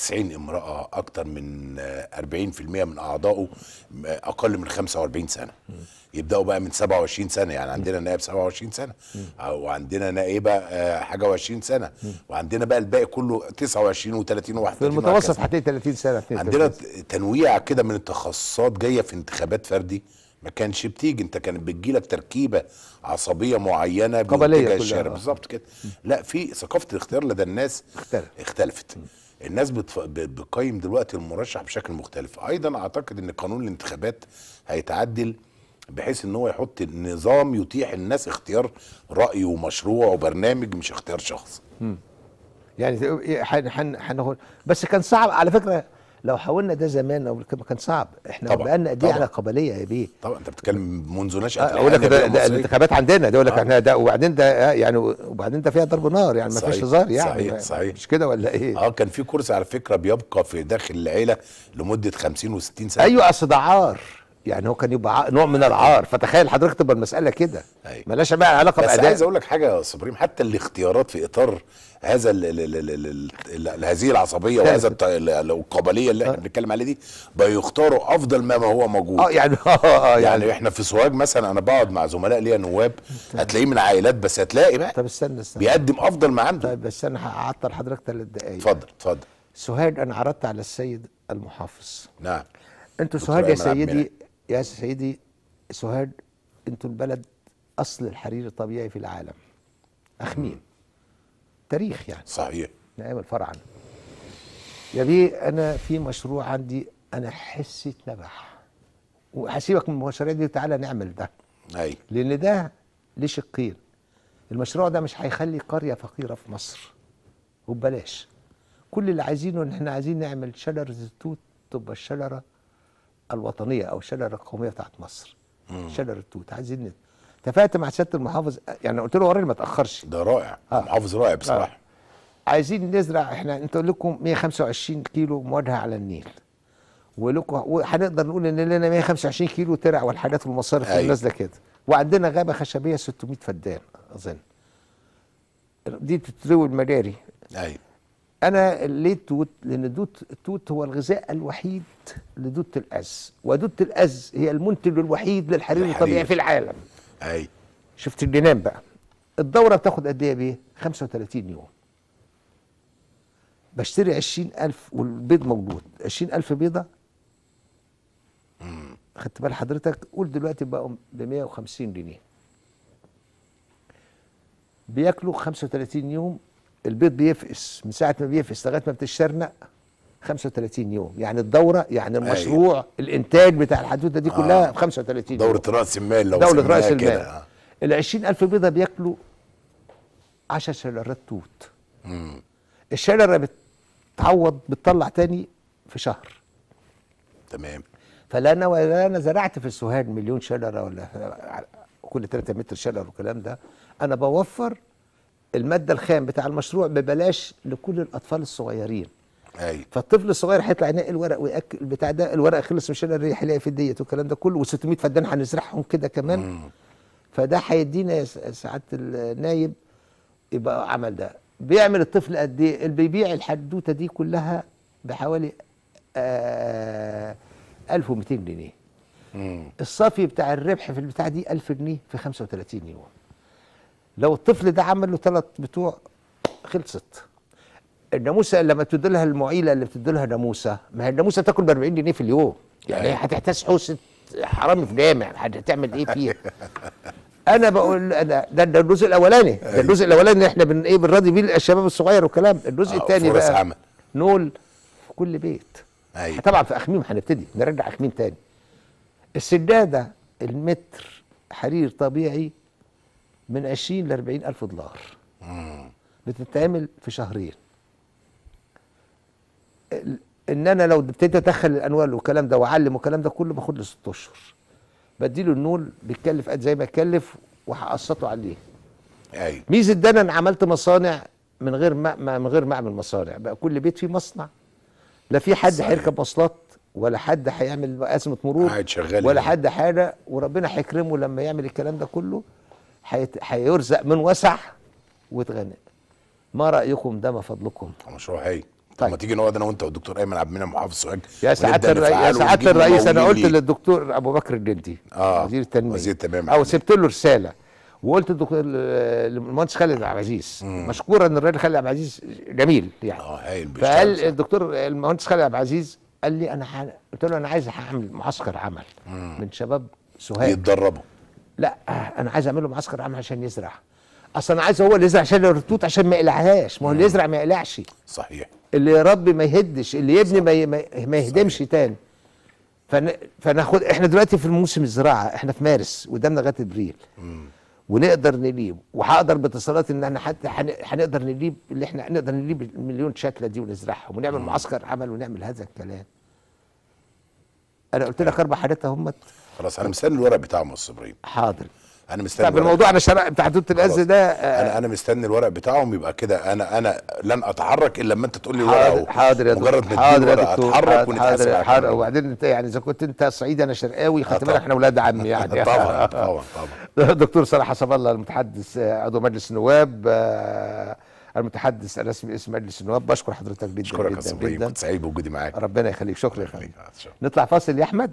90 امرأة أكتر من 40% من أعضائه أقل من 45 سنة يبدأوا بقى من 27 سنة يعني عندنا نائب 27 سنة وعندنا نائبة آه، حاجة و20 سنة وعندنا بقى الباقي كله 29 و30 و31 في المتوسط هتلاقي 30 سنة عندنا تنويع كده من التخصصات جاية في انتخابات فردي ما كانش بتيجي انت كانت بتجي لك تركيبه عصبيه معينه قبليه كلها بالظبط كده لا في ثقافه الاختيار لدى الناس اختلفت, اختلفت. الناس بتقيم دلوقتي المرشح بشكل مختلف ايضا اعتقد ان قانون الانتخابات هيتعدل بحيث ان هو يحط نظام يتيح الناس اختيار راي ومشروع وبرنامج مش اختيار شخص يعني إيه، حن بس كان صعب على فكره لو حاولنا ده زمان كان صعب احنا بقالنا قد ايه على قبليه يا بيه طبعا انت بتتكلم منذ نشاه آه، اقول لك ده الانتخابات عندنا ده يقول لك آه. احنا ده وبعدين ده آه، يعني وبعدين ده فيها ضرب نار يعني ما فيش هزار يعني صحيح يعني صحيح مش كده ولا ايه؟ اه كان في كرسي على فكره بيبقى في داخل العيله لمده 50 و60 سنه ايوه اصل ده عار يعني هو كان يبقى نوع من العار فتخيل حضرتك تبقى المساله كده أيوة. ملهاش بقى علاقه بس باداء عايز اقول لك حاجه يا صبريم حتى الاختيارات في اطار هذا هذه العصبيه وهذا القبليه اللي احنا آه. بنتكلم عليها دي بيختاروا افضل ما, ما هو موجود اه يعني آه،, آه،, اه يعني, يعني احنا في سوهاج مثلا انا بقعد مع زملاء ليا نواب طيب. هتلاقيه من عائلات بس هتلاقي بقى طب استنى استنى بيقدم افضل ما عنده طيب بس انا هعطل حضرتك ثلاث دقائق اتفضل اتفضل سوهاج انا عرضت على السيد المحافظ نعم انتوا سوهاج يا سيدي يا سيدي سهاد انتوا البلد اصل الحرير الطبيعي في العالم اخمين تاريخ يعني صحيح ايام نعم، الفرعنه يا بيه انا في مشروع عندي انا حسي اتنبح وهسيبك من المشاريع دي وتعالى نعمل ده اي لان ده ليه شقين المشروع ده مش هيخلي قريه فقيره في مصر وببلاش كل اللي عايزينه ان احنا عايزين نعمل شجر التوت تبقى الشجره الوطنيه او الشجره القوميه بتاعت مصر شجره التوت عايزين اتفقت مع سياده المحافظ يعني قلت له وريني ما تاخرش ده رائع آه. محافظ رائع بصراحه آه. عايزين نزرع احنا انتوا لكم 125 كيلو مواجهه على النيل ولكم وهنقدر نقول ان لنا 125 كيلو ترع والحاجات والمصارف أيوة. نازله كده وعندنا غابه خشبيه 600 فدان اظن دي تتروي المجاري ايوه انا ليه التوت لان دوت التوت هو الغذاء الوحيد لدوت الاز ودوت الاز هي المنتج الوحيد للحرير الطبيعي في العالم اي شفت الجنان بقى الدوره بتاخد قد ايه بيه 35 يوم بشتري 20000 والبيض موجود 20000 بيضه امم خدت بال حضرتك قول دلوقتي بقوا ب 150 جنيه بياكلوا 35 يوم البيض بيفقس من ساعه ما بيفقس لغايه ما بتشرنق 35 يوم يعني الدوره يعني أيوه. المشروع أيوة. الانتاج بتاع الحدوته دي آه. كلها 35 دوره راس المال لو دوره راس المال ال 20000 بيضه بياكلوا 10 شلرات توت امم الشلره بتعوض بتطلع تاني في شهر تمام فلا انا ولا انا زرعت في السوهاج مليون شلره ولا كل 3 متر شلر والكلام ده انا بوفر الماده الخام بتاع المشروع ببلاش لكل الاطفال الصغيرين أي. فالطفل الصغير هيطلع ينقي الورق وياكل بتاع ده الورق خلص مش انا الريح اللي في ديت والكلام ده كله و600 فدان هنزرعهم كده كمان مم. فده هيدينا يا سعاده النايب يبقى عمل ده بيعمل الطفل قد ايه اللي بيبيع الحدوته دي كلها بحوالي آه 1200 جنيه الصافي بتاع الربح في البتاع دي 1000 جنيه في 35 يوم لو الطفل ده عمل له ثلاث بتوع خلصت الناموسه لما تديلها المعيله اللي بتديلها ناموسه ما هي الناموسه تاكل ب 40 جنيه في اليوم يعني هي هتحتاج حوسه حرامي في جامع يعني هتعمل ايه فيها انا بقول انا ده, ده الجزء الاولاني ده أيوه. الجزء الاولاني احنا بن ايه بنراضي بيه الشباب الصغير والكلام الجزء آه، الثاني بقى عمل. نول في كل بيت أيوة. طبعا في اخميم هنبتدي نرجع اخميم تاني السداده المتر حرير طبيعي من 20 ل 40 ألف دولار بتتعمل في شهرين ان انا لو ابتديت ادخل الانوال والكلام ده واعلم والكلام ده كله باخد لي ست اشهر بدي له النول بيتكلف قد زي ما اتكلف وهقسطه عليه ايوه ميزه ده انا عملت مصانع من غير ما, ما من غير ما اعمل مصانع بقى كل بيت فيه مصنع لا في حد هيركب مواصلات ولا حد هيعمل ازمه مرور ولا حد حاجه وربنا هيكرمه لما يعمل الكلام ده كله هيرزق من وسع واتغنق ما رايكم ده ما فضلكم مشروع هي طيب ما تيجي نقعد انا وانت والدكتور ايمن عبد المنعم وحافظ سوهاج يا سعاده الرئيس يا سعاده الرئيس انا قلت للدكتور ابو بكر الجندي آه وزير التنميه وزير التنميه او سبت له رساله وقلت للمهندس خالد عبد العزيز مشكورا الراجل خالد عبد العزيز جميل يعني اه هايل فقال صح. الدكتور المهندس خالد عبد العزيز قال لي انا ح... قلت له انا عايز اعمل معسكر عمل مم. من شباب سوهاج يتدربوا لا انا عايز اعمل له معسكر عام عشان يزرع اصل انا عايز هو اللي يزرع عشان الرتوت عشان ما يقلعهاش ما هو اللي يزرع ما يقلعش صحيح اللي يربي ما يهدش اللي يبني ما, ما يهدمش صحيح. تاني فن... فناخد احنا دلوقتي في الموسم الزراعه احنا في مارس قدامنا لغايه ابريل ونقدر نجيب وهقدر باتصالات ان احنا حتى هنقدر نجيب اللي احنا نقدر نجيب المليون شكله دي ونزرعهم ونعمل معسكر عمل ونعمل هذا الكلام انا قلت لك اربع حاجات اهمت خلاص انا مستني الورق بتاعهم الصبرين حاضر انا مستني طب الموضوع انا شرق بتاع حدوده الاز ده آه، انا انا مستني الورق بتاعهم يبقى كده انا انا لن اتحرك الا لما انت تقول لي الورق حاضر, حاضر يا دكتور مجرد حاضر يا دكتور اتحرك ونتحاسب حاضر, حاضر وبعدين انت يعني اذا كنت انت صعيدي انا شرقاوي خدت بالك احنا اولاد عم يعني طبعا طبعا طبعا دكتور صلاح حسب الله المتحدث آه، عضو مجلس النواب آه، المتحدث الرسمي اسم مجلس النواب بشكر حضرتك جدا شكرا جدا, جدا. كنت سعيد بوجودي معاك ربنا يخليك شكرا يا فندم نطلع فاصل يا احمد